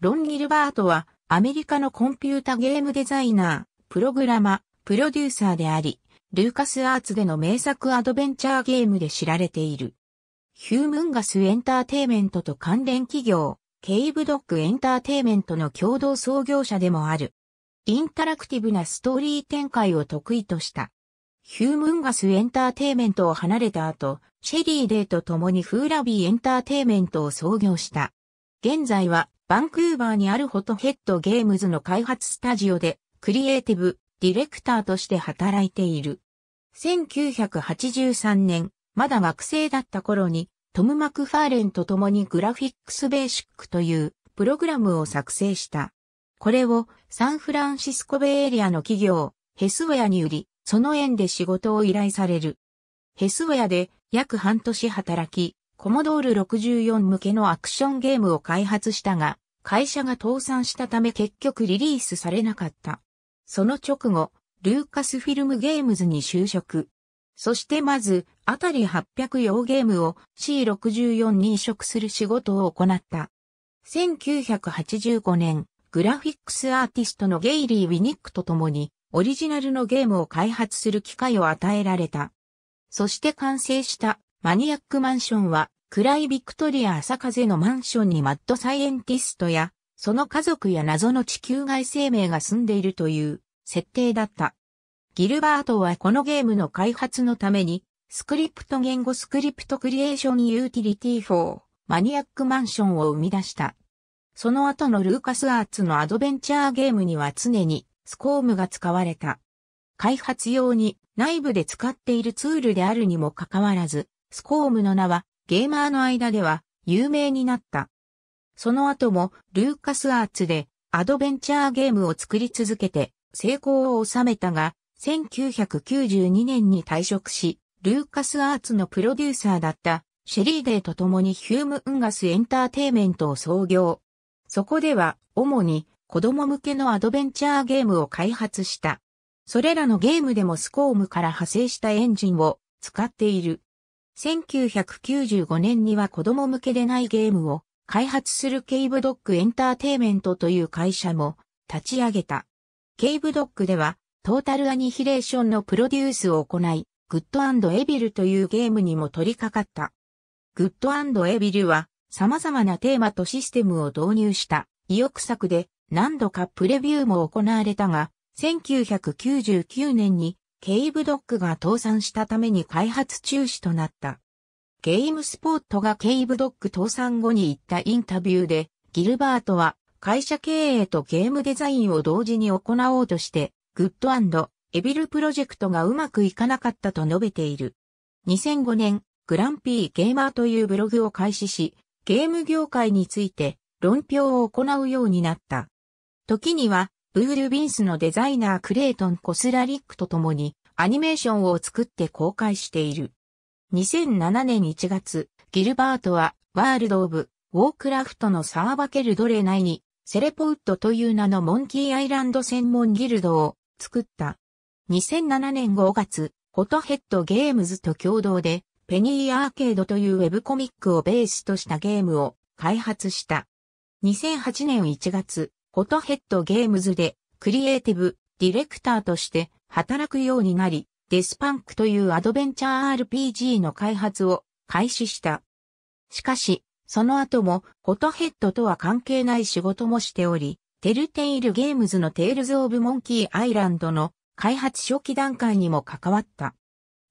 ロン・ギルバートはアメリカのコンピュータゲームデザイナー、プログラマ、プロデューサーであり、ルーカスアーツでの名作アドベンチャーゲームで知られている。ヒュームンガスエンターテイメントと関連企業、ケイブドッグエンターテイメントの共同創業者でもある。インタラクティブなストーリー展開を得意とした。ヒュームンガスエンターテイメントを離れた後、シェリーデーと共にフーラビーエンターテイメントを創業した。現在はバンクーバーにあるホトヘッドゲームズの開発スタジオで、クリエイティブ、ディレクターとして働いている。1983年、まだ学生だった頃に、トム・マクファーレンと共にグラフィックスベーシックというプログラムを作成した。これをサンフランシスコベイエリアの企業、ヘスウェアに売り、その縁で仕事を依頼される。ヘスウェアで約半年働き、コモドール64向けのアクションゲームを開発したが、会社が倒産したため結局リリースされなかった。その直後、ルーカスフィルムゲームズに就職。そしてまず、あたり800用ゲームを C64 に移植する仕事を行った。1985年、グラフィックスアーティストのゲイリー・ウィニックと共に、オリジナルのゲームを開発する機会を与えられた。そして完成したマニアックマンションは、暗いビクトリア朝風のマンションにマッドサイエンティストや、その家族や謎の地球外生命が住んでいるという設定だった。ギルバートはこのゲームの開発のために、スクリプト言語スクリプトクリエーションユーティリティ4マニアックマンションを生み出した。その後のルーカスアーツのアドベンチャーゲームには常にスコームが使われた。開発用に内部で使っているツールであるにもかかわらず、スコームの名はゲーマーの間では有名になった。その後もルーカスアーツでアドベンチャーゲームを作り続けて成功を収めたが、1992年に退職し、ルーカスアーツのプロデューサーだったシェリーデーと共にヒューム・ウンガスエンターテイメントを創業。そこでは主に子供向けのアドベンチャーゲームを開発した。それらのゲームでもスコームから派生したエンジンを使っている。1995年には子供向けでないゲームを開発するケイブドッグエンターテイメントという会社も立ち上げた。ケイブドッグではトータルアニヒレーションのプロデュースを行い、グッドエビルというゲームにも取り掛かった。グッドエビルは様々なテーマとシステムを導入した意欲作で何度かプレビューも行われたが、1999年にケイブドックが倒産したために開発中止となった。ゲームスポットがケイブドック倒産後に言ったインタビューで、ギルバートは会社経営とゲームデザインを同時に行おうとして、グッドエビルプロジェクトがうまくいかなかったと述べている。2005年、グランピーゲーマーというブログを開始し、ゲーム業界について論評を行うようになった。時にはウール・ビンスのデザイナークレイトン・コスラリックと共にアニメーションを作って公開している。2007年1月、ギルバートはワールド・オブ・ウォークラフトのサーバケルドレ内にセレポウッドという名のモンキーアイランド専門ギルドを作った。2007年5月、フォトヘッドゲームズと共同でペニーアーケードというウェブコミックをベースとしたゲームを開発した。2008年1月、フォトヘッドゲームズでクリエイティブディレクターとして働くようになり、デスパンクというアドベンチャー RPG の開発を開始した。しかし、その後もフォトヘッドとは関係ない仕事もしており、テルテイルゲームズのテールズ・オブ・モンキー・アイランドの開発初期段階にも関わった。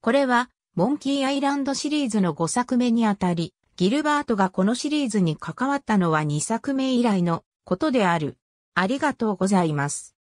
これは、モンキー・アイランドシリーズの5作目にあたり、ギルバートがこのシリーズに関わったのは2作目以来のことである。ありがとうございます。